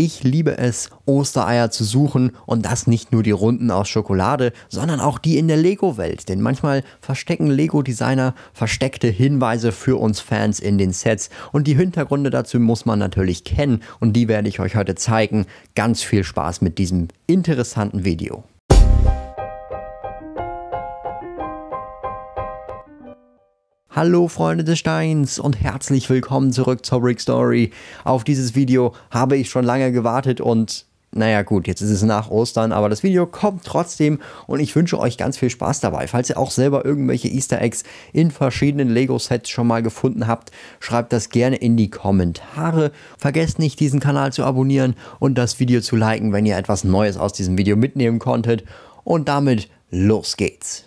Ich liebe es, Ostereier zu suchen und das nicht nur die Runden aus Schokolade, sondern auch die in der Lego-Welt. Denn manchmal verstecken Lego-Designer versteckte Hinweise für uns Fans in den Sets und die Hintergründe dazu muss man natürlich kennen und die werde ich euch heute zeigen. Ganz viel Spaß mit diesem interessanten Video. Hallo Freunde des Steins und herzlich willkommen zurück zur Brick Story. Auf dieses Video habe ich schon lange gewartet und naja gut, jetzt ist es nach Ostern, aber das Video kommt trotzdem und ich wünsche euch ganz viel Spaß dabei. Falls ihr auch selber irgendwelche Easter Eggs in verschiedenen Lego-Sets schon mal gefunden habt, schreibt das gerne in die Kommentare. Vergesst nicht, diesen Kanal zu abonnieren und das Video zu liken, wenn ihr etwas Neues aus diesem Video mitnehmen konntet. Und damit los geht's.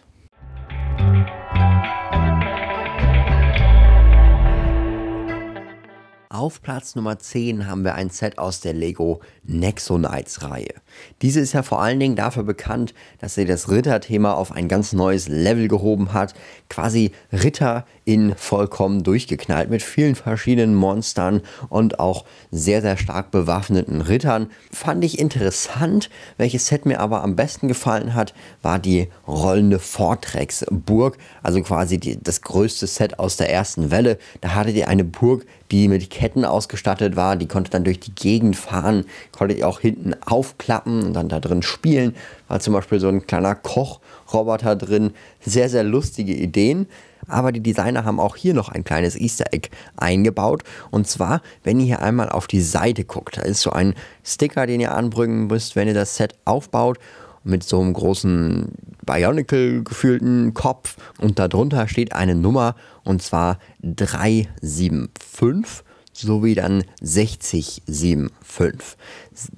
Auf Platz Nummer 10 haben wir ein Set aus der Lego Nexonites Reihe. Diese ist ja vor allen Dingen dafür bekannt, dass sie das Ritterthema auf ein ganz neues Level gehoben hat. Quasi Ritter in vollkommen durchgeknallt mit vielen verschiedenen Monstern und auch sehr, sehr stark bewaffneten Rittern. Fand ich interessant. Welches Set mir aber am besten gefallen hat, war die rollende Vortrex-Burg, also quasi die, das größte Set aus der ersten Welle. Da hattet ihr eine Burg, die mit Ketten ausgestattet war, die konnte dann durch die Gegend fahren, konntet ihr auch hinten aufklappen und dann da drin spielen. War zum Beispiel so ein kleiner Kochroboter drin. Sehr, sehr lustige Ideen. Aber die Designer haben auch hier noch ein kleines Easter Egg eingebaut. Und zwar, wenn ihr hier einmal auf die Seite guckt, da ist so ein Sticker, den ihr anbringen müsst, wenn ihr das Set aufbaut mit so einem großen Bionicle gefühlten Kopf und darunter steht eine Nummer und zwar 375 sowie dann 6075.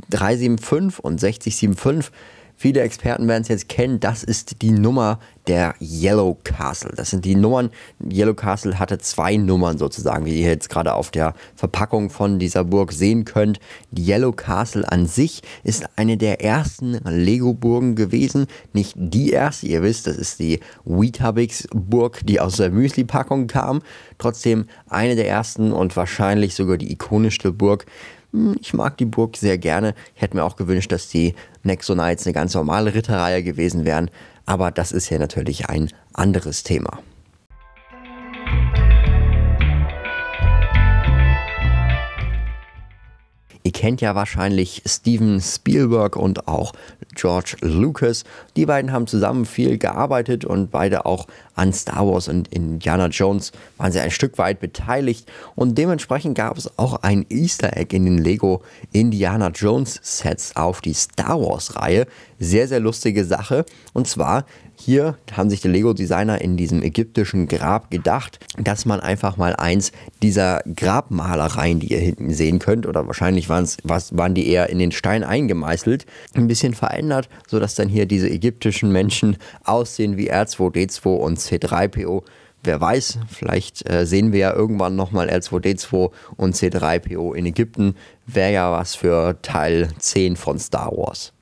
375 und 6075 Viele Experten werden es jetzt kennen. Das ist die Nummer der Yellow Castle. Das sind die Nummern. Yellow Castle hatte zwei Nummern sozusagen, wie ihr jetzt gerade auf der Verpackung von dieser Burg sehen könnt. Die Yellow Castle an sich ist eine der ersten Lego-Burgen gewesen. Nicht die erste, ihr wisst, das ist die Weetabix-Burg, die aus der Müsli-Packung kam. Trotzdem eine der ersten und wahrscheinlich sogar die ikonischste Burg hm, ich mag die Burg sehr gerne. Ich hätte mir auch gewünscht, dass die Nexonites eine ganz normale Ritterreihe gewesen wären, aber das ist ja natürlich ein anderes Thema. Ihr kennt ja wahrscheinlich Steven Spielberg und auch George Lucas. Die beiden haben zusammen viel gearbeitet und beide auch an Star Wars und Indiana Jones waren sie ein Stück weit beteiligt und dementsprechend gab es auch ein Easter Egg in den Lego Indiana Jones Sets auf die Star Wars Reihe. Sehr, sehr lustige Sache und zwar hier haben sich die Lego-Designer in diesem ägyptischen Grab gedacht, dass man einfach mal eins dieser Grabmalereien, die ihr hinten sehen könnt, oder wahrscheinlich was, waren die eher in den Stein eingemeißelt, ein bisschen verändert, sodass dann hier diese ägyptischen Menschen aussehen wie R2D2 und C3PO. Wer weiß, vielleicht äh, sehen wir ja irgendwann nochmal l 2 d 2 und C3PO in Ägypten. Wäre ja was für Teil 10 von Star Wars.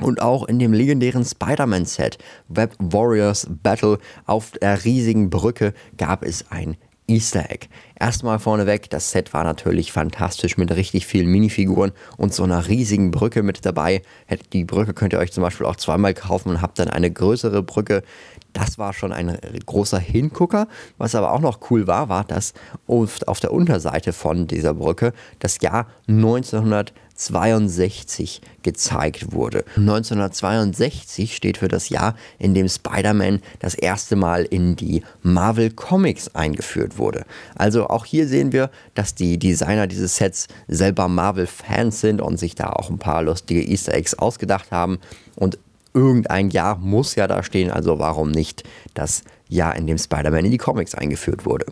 Und auch in dem legendären Spider-Man-Set Web Warriors Battle auf der riesigen Brücke gab es ein Easter Egg. Erstmal vorneweg, das Set war natürlich fantastisch mit richtig vielen Minifiguren und so einer riesigen Brücke mit dabei. Die Brücke könnt ihr euch zum Beispiel auch zweimal kaufen und habt dann eine größere Brücke. Das war schon ein großer Hingucker. Was aber auch noch cool war, war, dass auf der Unterseite von dieser Brücke das Jahr 1900 1962 gezeigt wurde. 1962 steht für das Jahr, in dem Spider-Man das erste Mal in die Marvel Comics eingeführt wurde. Also auch hier sehen wir, dass die Designer dieses Sets selber Marvel-Fans sind und sich da auch ein paar lustige Easter Eggs ausgedacht haben. Und irgendein Jahr muss ja da stehen, also warum nicht das Jahr, in dem Spider-Man in die Comics eingeführt wurde.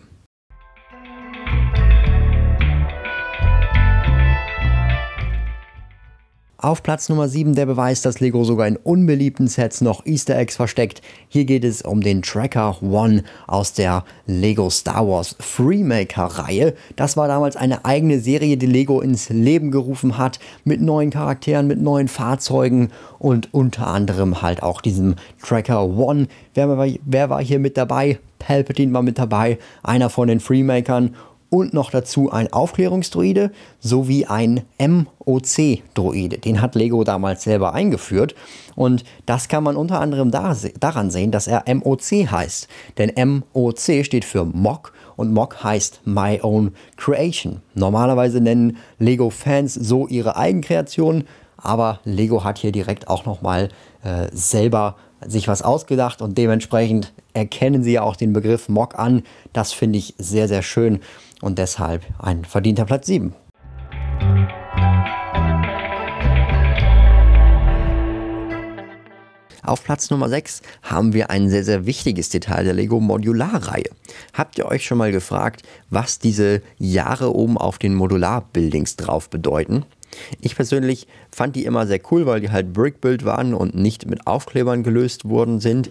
Auf Platz Nummer 7 der Beweis, dass Lego sogar in unbeliebten Sets noch Easter Eggs versteckt. Hier geht es um den Tracker One aus der Lego Star Wars Freemaker Reihe. Das war damals eine eigene Serie, die Lego ins Leben gerufen hat, mit neuen Charakteren, mit neuen Fahrzeugen und unter anderem halt auch diesem Tracker One. Wer war, hier mit dabei? Palpatine war mit dabei, einer von den Freemakern und noch dazu ein Aufklärungsdroide sowie ein MOC-Droide. Den hat Lego damals selber eingeführt und das kann man unter anderem daran sehen, dass er MOC heißt. Denn MOC steht für Mock und Mock heißt My Own Creation. Normalerweise nennen Lego-Fans so ihre Eigenkreationen, aber Lego hat hier direkt auch nochmal äh, selber sich was ausgedacht und dementsprechend erkennen sie ja auch den Begriff Mock an. Das finde ich sehr, sehr schön und deshalb ein verdienter Platz 7. Auf Platz Nummer 6 haben wir ein sehr, sehr wichtiges Detail der Lego Modular-Reihe. Habt ihr euch schon mal gefragt, was diese Jahre oben auf den Modular-Buildings drauf bedeuten? Ich persönlich fand die immer sehr cool, weil die halt Brick-Build waren und nicht mit Aufklebern gelöst worden sind.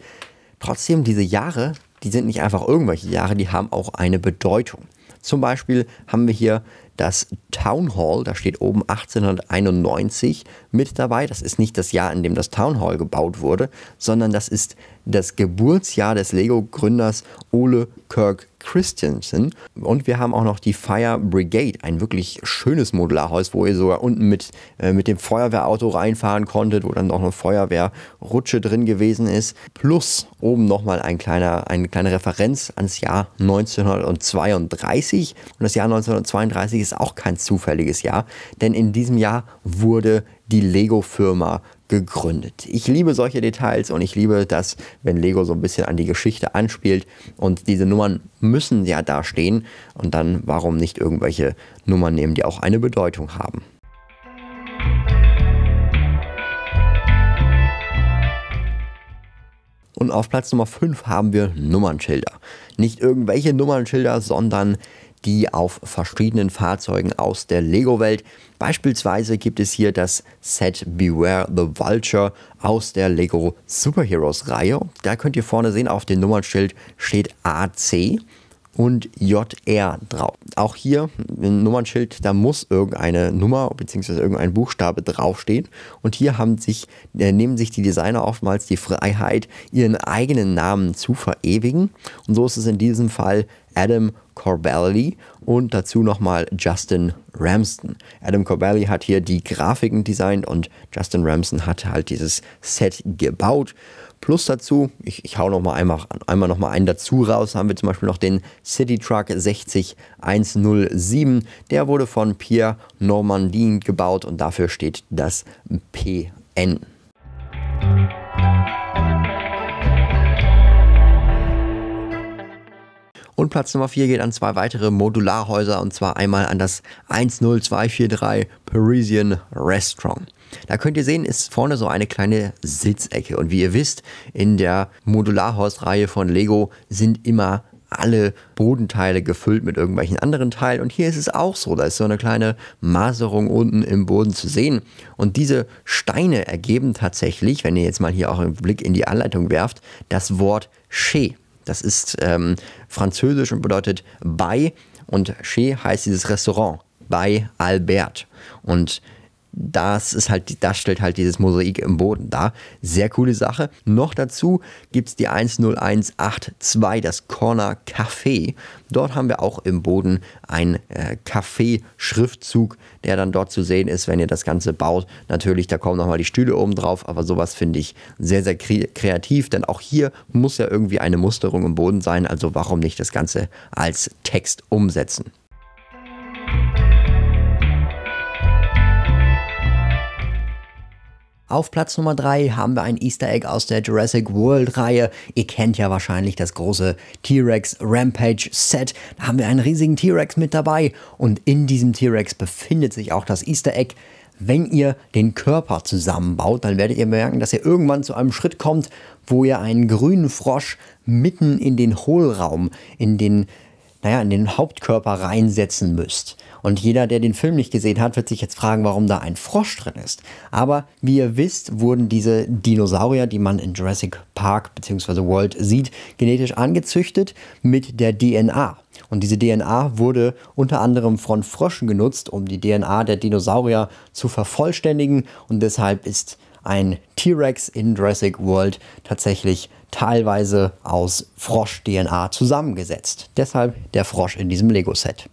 Trotzdem, diese Jahre, die sind nicht einfach irgendwelche Jahre, die haben auch eine Bedeutung. Zum Beispiel haben wir hier das Town Hall, da steht oben 1891 mit dabei. Das ist nicht das Jahr, in dem das Town Hall gebaut wurde, sondern das ist das Geburtsjahr des Lego-Gründers Ole Kirk Christensen. Und wir haben auch noch die Fire Brigade, ein wirklich schönes Modularhaus, wo ihr sogar unten mit, äh, mit dem Feuerwehrauto reinfahren konntet, wo dann auch eine Feuerwehrrutsche drin gewesen ist. Plus oben nochmal ein kleiner, eine kleine Referenz ans Jahr 1932. Und das Jahr 1932 ist auch kein zufälliges Jahr, denn in diesem Jahr wurde die Lego-Firma gegründet. Ich liebe solche Details und ich liebe das, wenn Lego so ein bisschen an die Geschichte anspielt und diese Nummern müssen ja da stehen und dann warum nicht irgendwelche Nummern nehmen, die auch eine Bedeutung haben. Und auf Platz Nummer 5 haben wir Nummernschilder. Nicht irgendwelche Nummernschilder, sondern die auf verschiedenen Fahrzeugen aus der Lego-Welt. Beispielsweise gibt es hier das Set Beware the Vulture aus der Lego Superheroes-Reihe. Da könnt ihr vorne sehen, auf dem Nummernschild steht AC und JR drauf. Auch hier ein Nummernschild, da muss irgendeine Nummer bzw. irgendein Buchstabe draufstehen. Und hier haben sich, äh, nehmen sich die Designer oftmals die Freiheit, ihren eigenen Namen zu verewigen. Und so ist es in diesem Fall Adam Corbelli und dazu nochmal Justin Ramston. Adam Corbelli hat hier die Grafiken designt und Justin Ramston hat halt dieses Set gebaut. Plus dazu, ich, ich hau nochmal einmal, einmal nochmal einen dazu raus, haben wir zum Beispiel noch den City Truck 60107. Der wurde von Pierre Normandin gebaut und dafür steht das PN. Und Platz Nummer 4 geht an zwei weitere Modularhäuser und zwar einmal an das 10243 Parisian Restaurant. Da könnt ihr sehen, ist vorne so eine kleine Sitzecke. Und wie ihr wisst, in der Modularhausreihe von Lego sind immer alle Bodenteile gefüllt mit irgendwelchen anderen Teilen. Und hier ist es auch so, da ist so eine kleine Maserung unten im Boden zu sehen. Und diese Steine ergeben tatsächlich, wenn ihr jetzt mal hier auch einen Blick in die Anleitung werft, das Wort Che. Das ist ähm, französisch und bedeutet bei und chez heißt dieses Restaurant bei Albert. Und das ist halt, das stellt halt dieses Mosaik im Boden dar. Sehr coole Sache. Noch dazu gibt es die 10182, das Corner Café. Dort haben wir auch im Boden einen äh, Café-Schriftzug, der dann dort zu sehen ist, wenn ihr das Ganze baut. Natürlich, da kommen nochmal die Stühle oben drauf, aber sowas finde ich sehr, sehr kre kreativ, denn auch hier muss ja irgendwie eine Musterung im Boden sein, also warum nicht das Ganze als Text umsetzen. Auf Platz Nummer 3 haben wir ein Easter Egg aus der Jurassic World Reihe. Ihr kennt ja wahrscheinlich das große T-Rex Rampage Set. Da haben wir einen riesigen T-Rex mit dabei und in diesem T-Rex befindet sich auch das Easter Egg. Wenn ihr den Körper zusammenbaut, dann werdet ihr merken, dass ihr irgendwann zu einem Schritt kommt, wo ihr einen grünen Frosch mitten in den Hohlraum, in den, naja, in den Hauptkörper reinsetzen müsst. Und jeder, der den Film nicht gesehen hat, wird sich jetzt fragen, warum da ein Frosch drin ist. Aber wie ihr wisst, wurden diese Dinosaurier, die man in Jurassic Park bzw. World sieht, genetisch angezüchtet mit der DNA. Und diese DNA wurde unter anderem von Fröschen genutzt, um die DNA der Dinosaurier zu vervollständigen. Und deshalb ist ein T-Rex in Jurassic World tatsächlich teilweise aus Frosch-DNA zusammengesetzt. Deshalb der Frosch in diesem Lego-Set.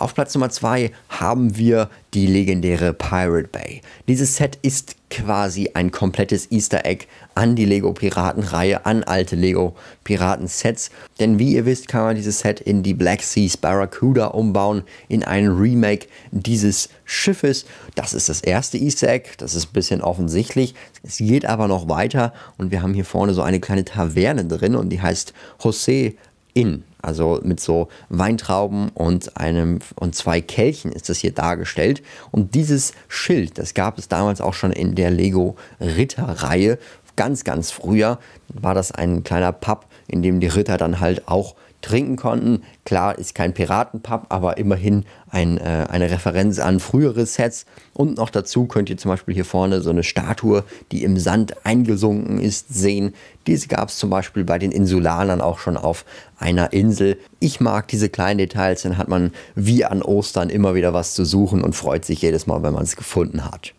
Auf Platz Nummer 2 haben wir die legendäre Pirate Bay. Dieses Set ist quasi ein komplettes Easter Egg an die Lego Piratenreihe, an alte Lego Piraten Sets. Denn wie ihr wisst, kann man dieses Set in die Black Seas Barracuda umbauen, in ein Remake dieses Schiffes. Das ist das erste Easter Egg, das ist ein bisschen offensichtlich. Es geht aber noch weiter und wir haben hier vorne so eine kleine Taverne drin und die heißt José Inn. Also mit so Weintrauben und einem und zwei Kelchen ist das hier dargestellt. Und dieses Schild, das gab es damals auch schon in der Lego Ritter Reihe. Ganz, ganz früher war das ein kleiner Papp in dem die Ritter dann halt auch trinken konnten. Klar ist kein Piratenpub, aber immerhin ein, äh, eine Referenz an frühere Sets. Und noch dazu könnt ihr zum Beispiel hier vorne so eine Statue, die im Sand eingesunken ist, sehen. Diese gab es zum Beispiel bei den Insulanern auch schon auf einer Insel. Ich mag diese kleinen Details, dann hat man wie an Ostern immer wieder was zu suchen und freut sich jedes Mal, wenn man es gefunden hat.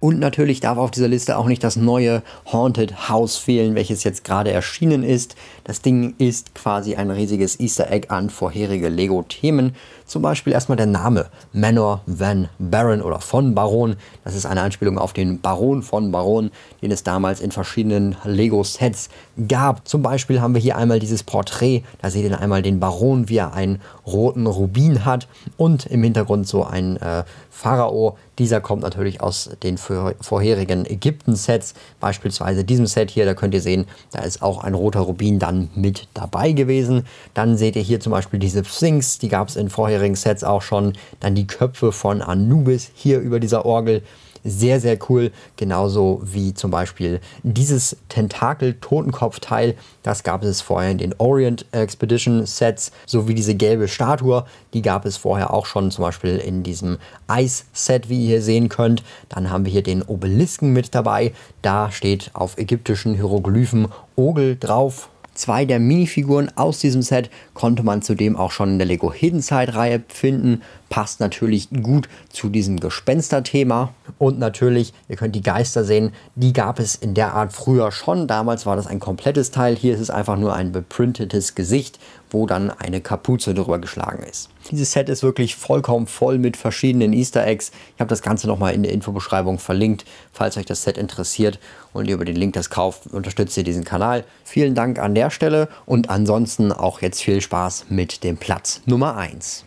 Und natürlich darf auf dieser Liste auch nicht das neue Haunted House fehlen, welches jetzt gerade erschienen ist. Das Ding ist quasi ein riesiges Easter Egg an vorherige Lego-Themen. Zum Beispiel erstmal der Name Manor Van Baron oder von Baron. Das ist eine Anspielung auf den Baron von Baron, den es damals in verschiedenen Lego-Sets gab. Zum Beispiel haben wir hier einmal dieses Porträt. Da seht ihr einmal den Baron, wie er einen roten Rubin hat und im Hintergrund so ein äh, Pharao. Dieser kommt natürlich aus den vorherigen Ägypten-Sets, beispielsweise diesem Set hier. Da könnt ihr sehen, da ist auch ein roter Rubin dann mit dabei gewesen. Dann seht ihr hier zum Beispiel diese Sphinx, die gab es in vorherigen Sets auch schon. Dann die Köpfe von Anubis hier über dieser Orgel. Sehr, sehr cool. Genauso wie zum Beispiel dieses Tentakel-Totenkopfteil. Das gab es vorher in den Orient Expedition Sets. Sowie diese gelbe Statue. Die gab es vorher auch schon zum Beispiel in diesem Eis-Set, wie ihr hier sehen könnt. Dann haben wir hier den Obelisken mit dabei. Da steht auf ägyptischen Hieroglyphen Ogel drauf. Zwei der Minifiguren aus diesem Set konnte man zudem auch schon in der Lego Hidden Side Reihe finden passt natürlich gut zu diesem Gespensterthema. Und natürlich, ihr könnt die Geister sehen, die gab es in der Art früher schon. Damals war das ein komplettes Teil, hier ist es einfach nur ein beprintetes Gesicht, wo dann eine Kapuze drüber geschlagen ist. Dieses Set ist wirklich vollkommen voll mit verschiedenen Easter Eggs. Ich habe das Ganze nochmal in der Infobeschreibung verlinkt, falls euch das Set interessiert und ihr über den Link das kauft, unterstützt ihr diesen Kanal. Vielen Dank an der Stelle und ansonsten auch jetzt viel Spaß mit dem Platz Nummer 1.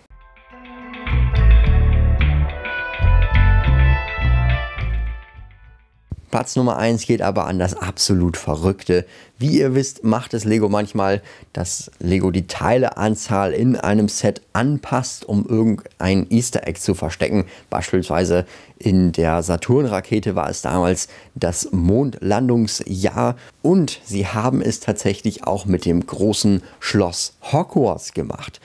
Platz Nummer 1 geht aber an das absolut Verrückte. Wie ihr wisst, macht es Lego manchmal, dass Lego die Teileanzahl in einem Set anpasst, um irgendein Easter Egg zu verstecken. Beispielsweise in der Saturn-Rakete war es damals das Mondlandungsjahr und sie haben es tatsächlich auch mit dem großen Schloss Hogwarts gemacht.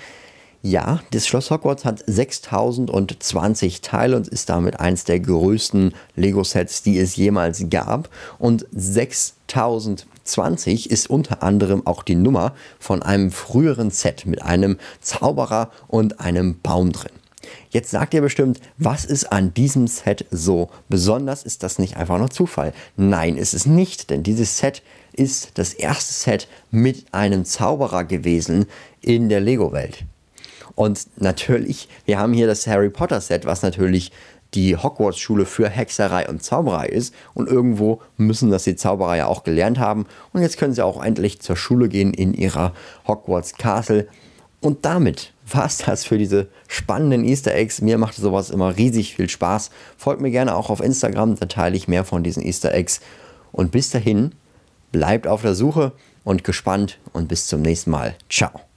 Ja, das Schloss Hogwarts hat 6020 Teile und ist damit eins der größten Lego-Sets, die es jemals gab. Und 6020 ist unter anderem auch die Nummer von einem früheren Set mit einem Zauberer und einem Baum drin. Jetzt sagt ihr bestimmt, was ist an diesem Set so besonders? Ist das nicht einfach nur Zufall? Nein, ist es nicht, denn dieses Set ist das erste Set mit einem Zauberer gewesen in der Lego-Welt. Und natürlich, wir haben hier das Harry Potter Set, was natürlich die Hogwarts-Schule für Hexerei und Zauberei ist. Und irgendwo müssen das die Zauberer ja auch gelernt haben. Und jetzt können sie auch endlich zur Schule gehen in ihrer Hogwarts Castle. Und damit war es das für diese spannenden Easter Eggs. Mir macht sowas immer riesig viel Spaß. Folgt mir gerne auch auf Instagram, da teile ich mehr von diesen Easter Eggs. Und bis dahin, bleibt auf der Suche und gespannt und bis zum nächsten Mal. Ciao.